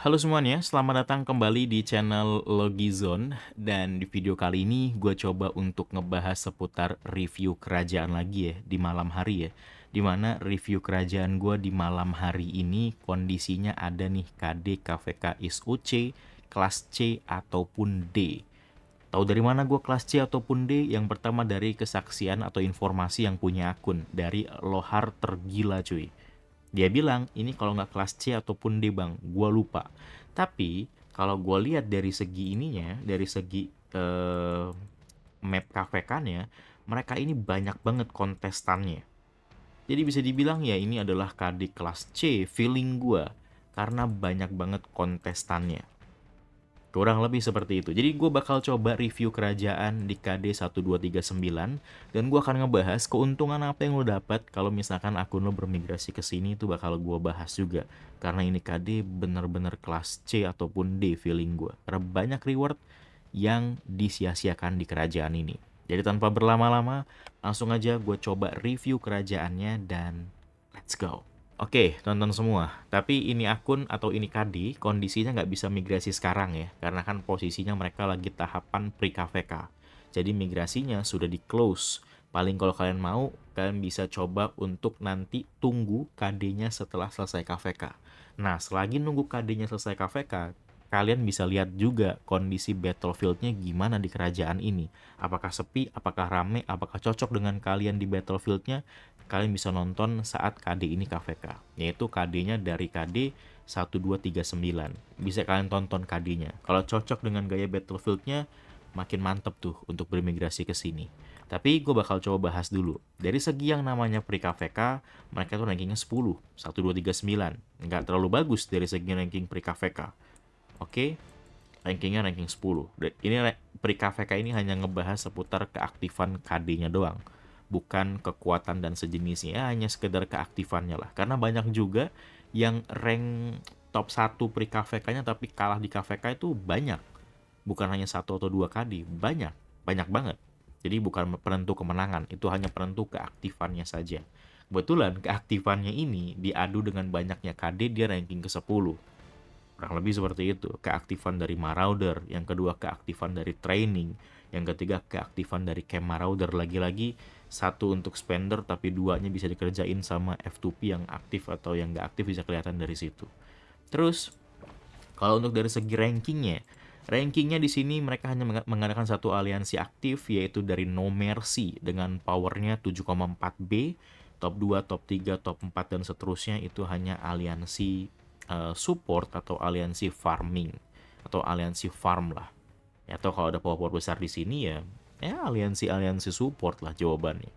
Halo semuanya, selamat datang kembali di channel Zone Dan di video kali ini gue coba untuk ngebahas seputar review kerajaan lagi ya Di malam hari ya Dimana review kerajaan gue di malam hari ini Kondisinya ada nih KD, KVK, SOC, kelas C ataupun D Tahu dari mana gue kelas C ataupun D? Yang pertama dari kesaksian atau informasi yang punya akun Dari Lohar Tergila cuy dia bilang, ini kalau nggak kelas C ataupun D bang, gue lupa. Tapi kalau gue lihat dari segi ininya, dari segi uh, map kafekannya, mereka ini banyak banget kontestannya. Jadi bisa dibilang ya ini adalah KD kelas C, feeling gue. Karena banyak banget kontestannya. Kurang lebih seperti itu. Jadi gue bakal coba review kerajaan di KD 1239 dan gue akan ngebahas keuntungan apa yang lo dapat kalau misalkan akun lo bermigrasi ke sini itu bakal gue bahas juga. Karena ini KD bener-bener kelas C ataupun D feeling gue. Karena banyak reward yang disia-siakan di kerajaan ini. Jadi tanpa berlama-lama, langsung aja gue coba review kerajaannya dan let's go. Oke, okay, tonton semua. Tapi ini akun atau ini kadi kondisinya nggak bisa migrasi sekarang ya, karena kan posisinya mereka lagi tahapan pre-KVK. Jadi migrasinya sudah di close. Paling kalau kalian mau, kalian bisa coba untuk nanti tunggu KD-nya setelah selesai KVK. Nah, selagi nunggu KD-nya selesai KVK, kalian bisa lihat juga kondisi battlefieldnya gimana di kerajaan ini. Apakah sepi, apakah rame, apakah cocok dengan kalian di battlefieldnya, kalian bisa nonton saat KD ini KVK, yaitu KD-nya dari KD 1239. Bisa kalian tonton KD-nya. Kalau cocok dengan gaya Battlefield-nya, makin mantep tuh untuk bermigrasi ke sini. Tapi gue bakal coba bahas dulu. Dari segi yang namanya pre KVK, mereka tuh rankingnya 10, 1239. Nggak terlalu bagus dari segi ranking pre KVK. Oke, rankingnya ranking 10. Ini pre KVK ini hanya ngebahas seputar keaktifan KD-nya doang bukan kekuatan dan sejenisnya, hanya sekedar keaktifannya lah. Karena banyak juga yang rank top 1 pri KVK-nya tapi kalah di KVK itu banyak. Bukan hanya satu atau dua kali, banyak, banyak banget. Jadi bukan penentu kemenangan, itu hanya penentu keaktifannya saja. Kebetulan keaktifannya ini diadu dengan banyaknya KD dia ranking ke-10. Kurang lebih seperti itu, keaktifan dari Marauder, yang kedua keaktifan dari Training, yang ketiga keaktifan dari Camp Marauder. Lagi-lagi satu untuk spender tapi duanya bisa dikerjain sama F2P yang aktif atau yang nggak aktif bisa kelihatan dari situ. Terus kalau untuk dari segi rankingnya, rankingnya di sini mereka hanya mengadakan satu aliansi aktif yaitu dari No Mercy dengan powernya 7,4B, top 2, top 3, top 4 dan seterusnya itu hanya aliansi uh, support atau aliansi farming atau aliansi farm lah. Atau kalau ada power-power besar di sini ya ya aliansi-aliansi support lah jawabannya.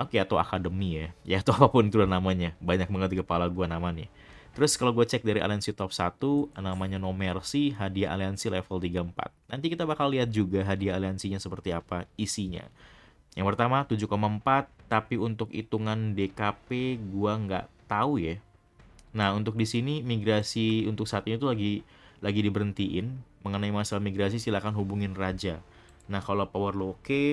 Oke, okay, atau akademi ya. Ya, atau apapun itu namanya. Banyak banget kepala gue namanya. Terus kalau gue cek dari aliansi top 1, namanya No Mercy, hadiah aliansi level 34. Nanti kita bakal lihat juga hadiah aliansinya seperti apa isinya. Yang pertama 7,4, tapi untuk hitungan DKP gue nggak tahu ya. Nah, untuk di sini migrasi untuk saat ini tuh lagi lagi diberhentiin. Mengenai masalah migrasi silahkan hubungin Raja Nah kalau power lo oke, okay,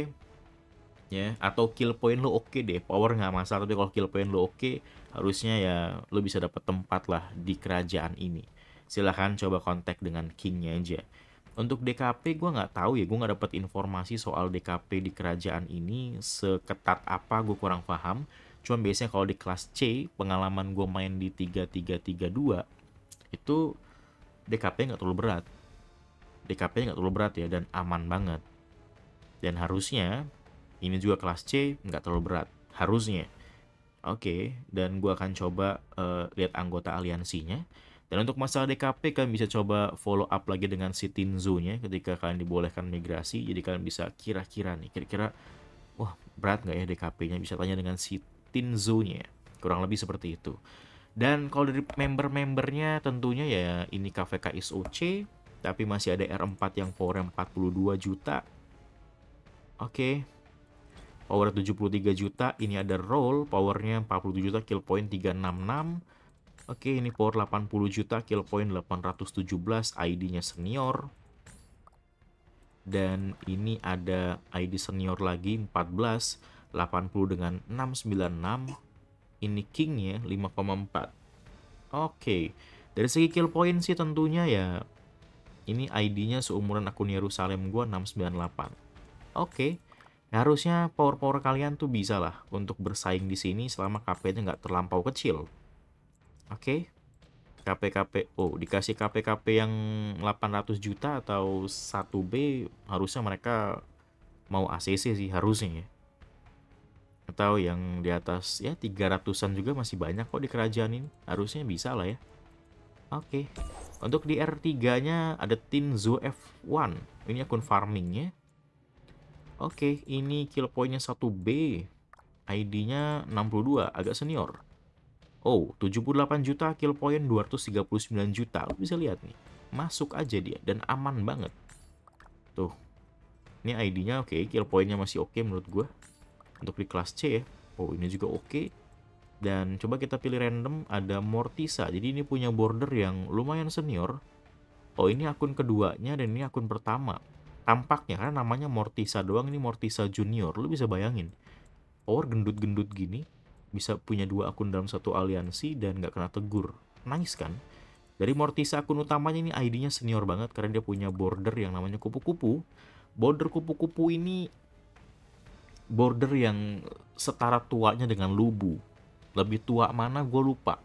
ya atau kill point lo oke okay deh, power nggak masalah tapi kalau kill point lo oke, okay, harusnya ya lo bisa dapat tempat lah di kerajaan ini. Silahkan coba kontak dengan kingnya aja. Untuk DKP gue nggak tahu ya, gue nggak dapat informasi soal DKP di kerajaan ini seketat apa gue kurang paham. Cuma biasanya kalau di kelas C, pengalaman gue main di 3332 itu DKP nggak terlalu berat. DKP nggak terlalu berat ya dan aman banget. Dan harusnya ini juga kelas C nggak terlalu berat, harusnya. Oke, okay, dan gue akan coba uh, lihat anggota aliansinya. Dan untuk masalah DKP kalian bisa coba follow up lagi dengan si Tinzu nya ketika kalian dibolehkan migrasi. Jadi kalian bisa kira-kira nih, kira-kira wah berat nggak ya DKP-nya bisa tanya dengan si Tinzu nya Kurang lebih seperti itu. Dan kalau dari member-membernya tentunya ya ini KVK SOC, tapi masih ada R4 yang power 42 juta, Oke. Okay. Power 73 juta, ini ada roll, powernya 47 juta, kill point 366. Oke, okay, ini power 80 juta, kill point 817, ID-nya senior. Dan ini ada ID senior lagi 14, 80 dengan 696. Ini king-nya, 5,4. Oke, okay. dari segi kill point sih tentunya ya ini ID-nya seumuran akun Yerusalem gua 698 oke okay. harusnya power-power kalian tuh bisa lah untuk bersaing di sini selama KP-nya nggak terlampau kecil. Oke. Okay. KP-KP, oh dikasih KP-KP yang 800 juta atau 1B harusnya mereka mau ACC sih harusnya ya. Atau yang di atas ya 300-an juga masih banyak kok di kerajaan ini. Harusnya bisa lah ya. Oke. Okay. Untuk di R3-nya ada Zoo F1. Ini akun farmingnya Oke, ini kill pointnya 1B. ID-nya 62, agak senior. Oh, 78 juta, kill point 239 juta. Lo bisa lihat nih. Masuk aja dia, dan aman banget. Tuh. Ini ID-nya oke, okay. kill pointnya masih oke okay menurut gue. Untuk di kelas C ya. Oh, ini juga oke. Okay. Dan coba kita pilih random, ada Mortisa. Jadi ini punya border yang lumayan senior. Oh, ini akun keduanya dan ini akun pertama tampaknya karena namanya Mortisa doang ini Mortisa Junior lu bisa bayangin power gendut-gendut gini bisa punya dua akun dalam satu aliansi dan nggak kena tegur nangis kan dari Mortisa akun utamanya ini ID-nya senior banget karena dia punya border yang namanya kupu-kupu border kupu-kupu ini border yang setara tuanya dengan lubu lebih tua mana gue lupa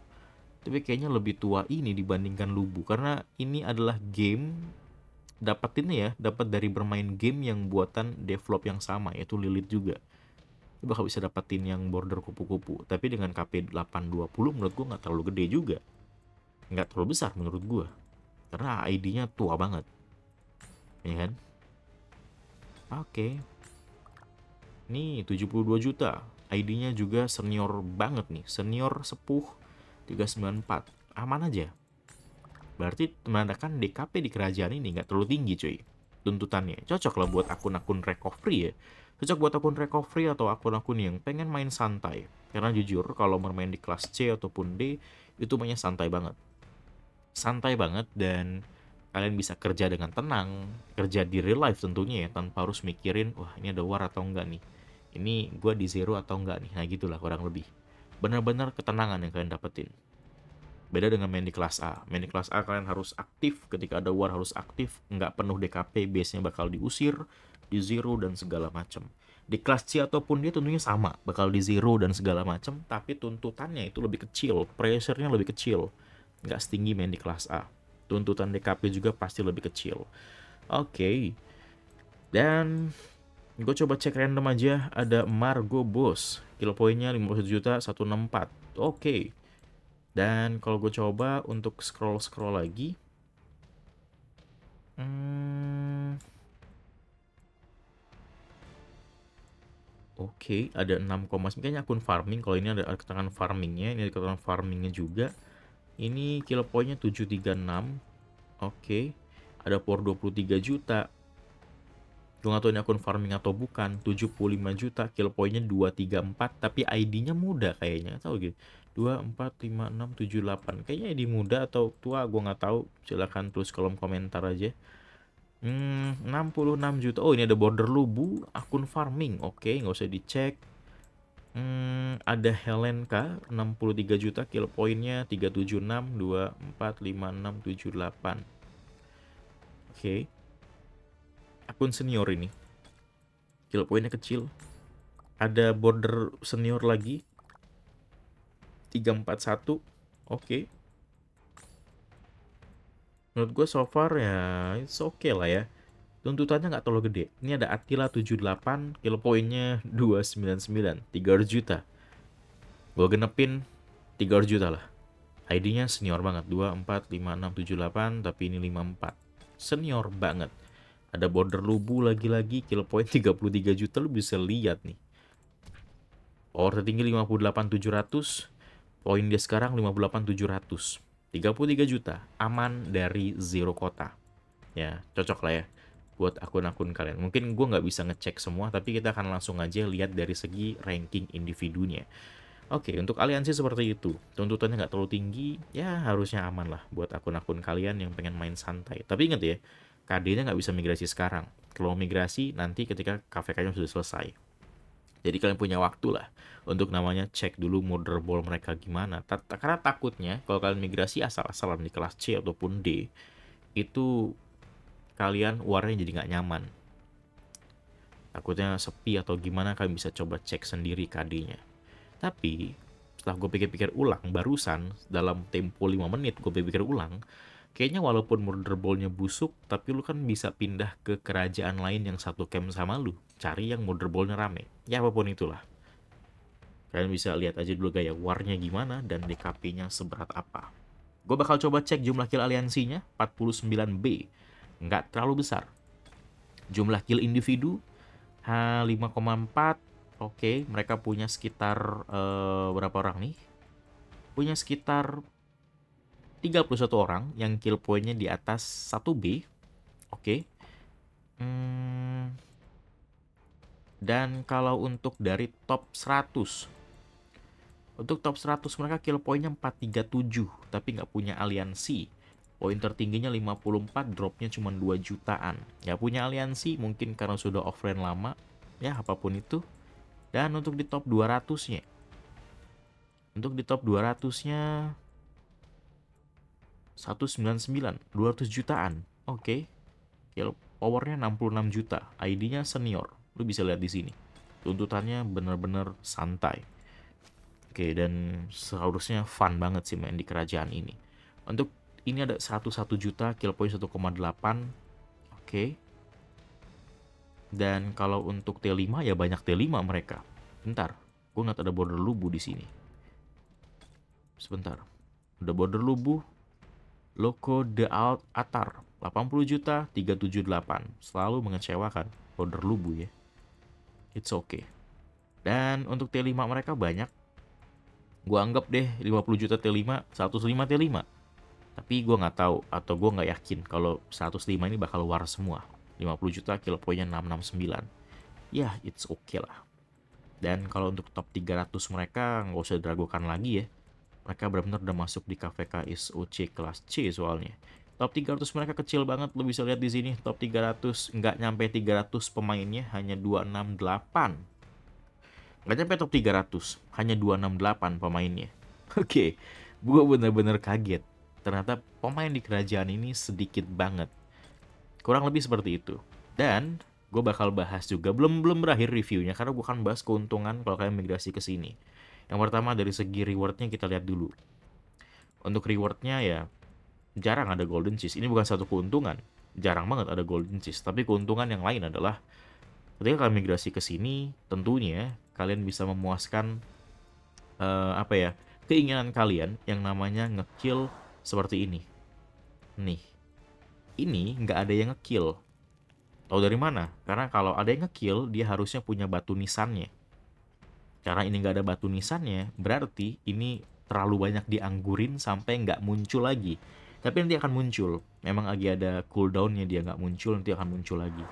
tapi kayaknya lebih tua ini dibandingkan lubu karena ini adalah game dapetinnya ya dapat dari bermain game yang buatan develop yang sama yaitu Lilith juga lu bakal bisa dapetin yang border kupu-kupu tapi dengan KP 820 menurut gue nggak terlalu gede juga nggak terlalu besar menurut gue karena ID-nya tua banget ya kan oke okay. nih 72 juta ID-nya juga senior banget nih senior sepuh 394 aman aja Berarti menandakan DKP di kerajaan ini nggak terlalu tinggi cuy tuntutannya. Cocok lah buat akun-akun recovery ya. Cocok buat akun recovery atau akun-akun yang pengen main santai. Karena jujur kalau bermain di kelas C ataupun D itu mainnya santai banget. Santai banget dan kalian bisa kerja dengan tenang, kerja di real life tentunya ya, tanpa harus mikirin, wah ini ada war atau enggak nih, ini gue di zero atau enggak nih, nah gitulah kurang lebih. Benar-benar ketenangan yang kalian dapetin. Beda dengan main di kelas A. Main di kelas A kalian harus aktif, ketika ada war harus aktif, nggak penuh DKP, biasanya bakal diusir, di zero, dan segala macam. Di kelas C ataupun dia tentunya sama, bakal di zero dan segala macam, tapi tuntutannya itu lebih kecil, pressure lebih kecil, nggak setinggi main di kelas A. Tuntutan DKP juga pasti lebih kecil. Oke, okay. dan gue coba cek random aja, ada Margo Bos, kilo poinnya 57 juta 164. Oke, okay dan kalau gue coba untuk scroll-scroll lagi. Hmm, Oke, okay, ada 6, kayaknya akun farming. Kalau ini ada keterangan farmingnya, ini ada keterangan farmingnya juga. Ini kill pointnya 736. Oke, okay. ada por 23 juta gue gak tau ini akun farming atau bukan 75 juta kill pointnya 234 tapi ID-nya muda kayaknya gak tau gitu 2, 4, 5, 6, 7, 8 kayaknya ID muda atau tua gue gak tau silahkan tulis kolom komentar aja hmm, 66 juta oh ini ada border lubu akun farming oke okay, nggak usah dicek Hmm, ada Helen K 63 juta kill pointnya 376 Oke okay akun senior ini. Kill poinnya kecil. Ada border senior lagi. 341. Oke. Okay. Menurut gue so far ya it's okay lah ya. Tuntutannya nggak terlalu gede. Ini ada Attila 78, kill poinnya 299, 300 juta. Gue genepin 300 juta lah. ID-nya senior banget, 245678 tapi ini 54. Senior banget. Ada border lubu lagi-lagi, kill point 33 juta lu bisa lihat nih. Power tertinggi 58700, poin dia sekarang 58700. 33 juta, aman dari zero kota. Ya, cocok lah ya buat akun-akun kalian. Mungkin gue nggak bisa ngecek semua, tapi kita akan langsung aja lihat dari segi ranking individunya. Oke, untuk aliansi seperti itu, tuntutannya nggak terlalu tinggi, ya harusnya aman lah buat akun-akun kalian yang pengen main santai. Tapi inget ya, KD-nya nggak bisa migrasi sekarang. Kalau migrasi nanti ketika kafe-kafe nya sudah selesai. Jadi kalian punya waktu lah untuk namanya cek dulu modder ball mereka gimana. karena takutnya kalau kalian migrasi asal-asalan di kelas C ataupun D, itu kalian warnanya jadi nggak nyaman. Takutnya sepi atau gimana kalian bisa coba cek sendiri KD-nya. Tapi setelah gue pikir-pikir ulang barusan dalam tempo 5 menit gue pikir ulang kayaknya walaupun murder ballnya busuk tapi lu kan bisa pindah ke kerajaan lain yang satu camp sama lu cari yang murder ballnya rame ya apapun itulah kalian bisa lihat aja dulu gaya warnya gimana dan DKP nya seberat apa gue bakal coba cek jumlah kill aliansinya 49B nggak terlalu besar jumlah kill individu 5,4 oke okay, mereka punya sekitar uh, berapa orang nih punya sekitar 31 orang yang kill pointnya di atas 1B. Oke. Okay. Hmm. Dan kalau untuk dari top 100. Untuk top 100 mereka kill pointnya 437. Tapi nggak punya aliansi. Poin tertingginya 54, dropnya cuma 2 jutaan. Nggak punya aliansi, mungkin karena sudah offline lama. Ya, apapun itu. Dan untuk di top 200-nya. Untuk di top 200-nya 199, 200 jutaan. Oke. Okay. Ya, Yellow powernya 66 juta, ID-nya senior. Lu bisa lihat di sini. Tuntutannya bener-bener santai. Oke, okay, dan seharusnya fun banget sih main di kerajaan ini. Untuk ini ada 11 juta, kill point 1,8. Oke. Okay. Dan kalau untuk T5 ya banyak T5 mereka. Bentar, gue ngeliat ada border lubu di sini. Sebentar. Ada border lubu, Loco de Alt Atar 80 juta 378 selalu mengecewakan Order lubu ya it's okay dan untuk T5 mereka banyak gue anggap deh 50 juta T5 105 T5 tapi gue nggak tahu atau gue nggak yakin kalau 105 ini bakal war semua 50 juta kilo poinnya 669 ya it's okay lah dan kalau untuk top 300 mereka nggak usah diragukan lagi ya mereka benar-benar udah masuk di KVK SOC kelas C soalnya. Top 300 mereka kecil banget, lo bisa lihat di sini top 300 nggak nyampe 300 pemainnya hanya 268. Nggak nyampe top 300, hanya 268 pemainnya. Oke, gua gue bener-bener kaget. Ternyata pemain di kerajaan ini sedikit banget. Kurang lebih seperti itu. Dan gue bakal bahas juga belum belum berakhir reviewnya karena gue akan bahas keuntungan kalau kalian migrasi ke sini. Yang pertama dari segi rewardnya kita lihat dulu. Untuk rewardnya ya jarang ada golden cheese. Ini bukan satu keuntungan. Jarang banget ada golden cheese. Tapi keuntungan yang lain adalah ketika kalian migrasi ke sini, tentunya kalian bisa memuaskan uh, apa ya keinginan kalian yang namanya ngekill seperti ini. Nih, ini nggak ada yang ngekill. tau dari mana? Karena kalau ada yang ngekill, dia harusnya punya batu nisannya. Karena ini nggak ada batu nisannya, berarti ini terlalu banyak dianggurin sampai nggak muncul lagi. Tapi nanti akan muncul. Memang lagi ada cooldownnya dia nggak muncul, nanti akan muncul lagi.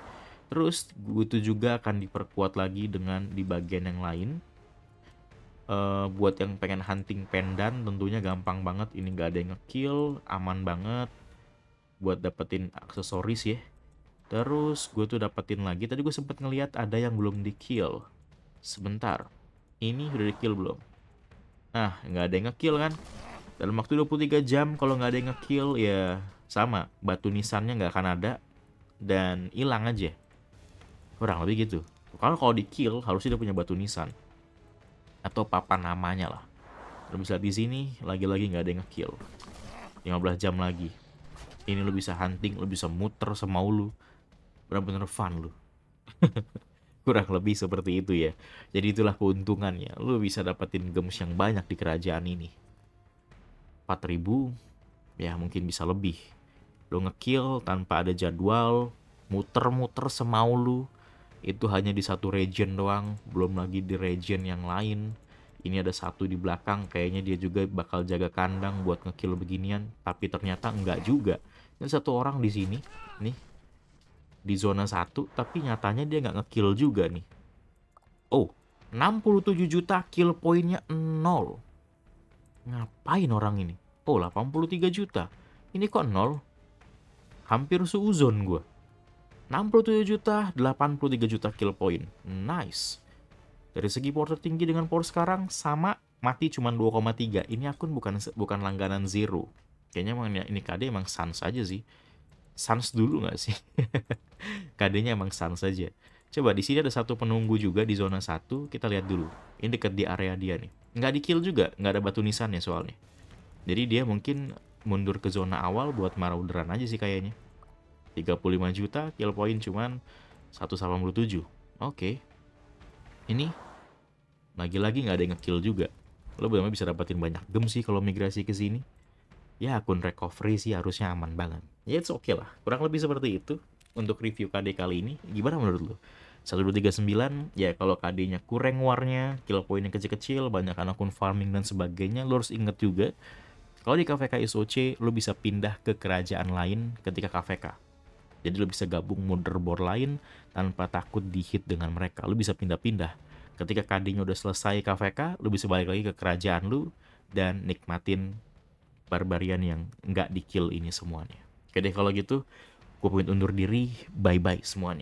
Terus itu juga akan diperkuat lagi dengan di bagian yang lain. Uh, buat yang pengen hunting pendan tentunya gampang banget ini nggak ada yang ngekill aman banget buat dapetin aksesoris ya terus gue tuh dapetin lagi tadi gue sempet ngeliat ada yang belum dikill sebentar ini udah di kill belum? Nah, nggak ada yang ngekill kan? Dalam waktu 23 jam kalau nggak ada yang ngekill ya sama, batu nisannya nggak akan ada dan hilang aja. Kurang lebih gitu. Kalau kalau di kill harusnya dia punya batu nisan atau papan namanya lah. Lo bisa di sini lagi-lagi nggak ada yang ngekill. 15 jam lagi. Ini lo bisa hunting, lo bisa muter semau lu. Bener-bener fun lu. kurang lebih seperti itu ya. Jadi itulah keuntungannya. Lu bisa dapetin gems yang banyak di kerajaan ini. 4000 ya mungkin bisa lebih. Lu ngekill tanpa ada jadwal, muter-muter semau lu. Itu hanya di satu region doang, belum lagi di region yang lain. Ini ada satu di belakang, kayaknya dia juga bakal jaga kandang buat ngekill beginian, tapi ternyata enggak juga. Dan satu orang di sini, nih di zona 1 tapi nyatanya dia nggak ngekill juga nih. Oh, 67 juta kill poinnya nol Ngapain orang ini? Oh, 83 juta. Ini kok nol Hampir suuzon gue. 67 juta, 83 juta kill point. Nice. Dari segi power tertinggi dengan power sekarang sama mati cuma 2,3. Ini akun bukan bukan langganan zero. Kayaknya emang ini KD emang sans aja sih. Sans dulu nggak sih? Kadenya emang Sans saja. Coba di sini ada satu penunggu juga di zona satu. kita lihat dulu. Ini deket di area dia nih. Nggak di kill juga, nggak ada batu nisan ya soalnya. Jadi dia mungkin mundur ke zona awal buat marauderan aja sih kayaknya. 35 juta, kill point cuman 187. Oke. Okay. Ini lagi-lagi nggak ada yang kill juga. Lo benar bisa dapetin banyak gem sih kalau migrasi ke sini. Ya akun recovery sih harusnya aman banget ya it's okay lah kurang lebih seperti itu untuk review KD kali ini gimana menurut lu 1239 ya kalau KD-nya kurang warnya kill point-nya kecil-kecil banyak anak akun farming dan sebagainya lu harus inget juga kalau di KVK SOC lo bisa pindah ke kerajaan lain ketika KVK jadi lo bisa gabung motherboard lain tanpa takut dihit dengan mereka lo bisa pindah-pindah ketika KD-nya udah selesai KVK lo bisa balik lagi ke kerajaan lu dan nikmatin barbarian yang nggak di kill ini semuanya Oke deh kalau gitu, gue pamit undur diri. Bye-bye semuanya.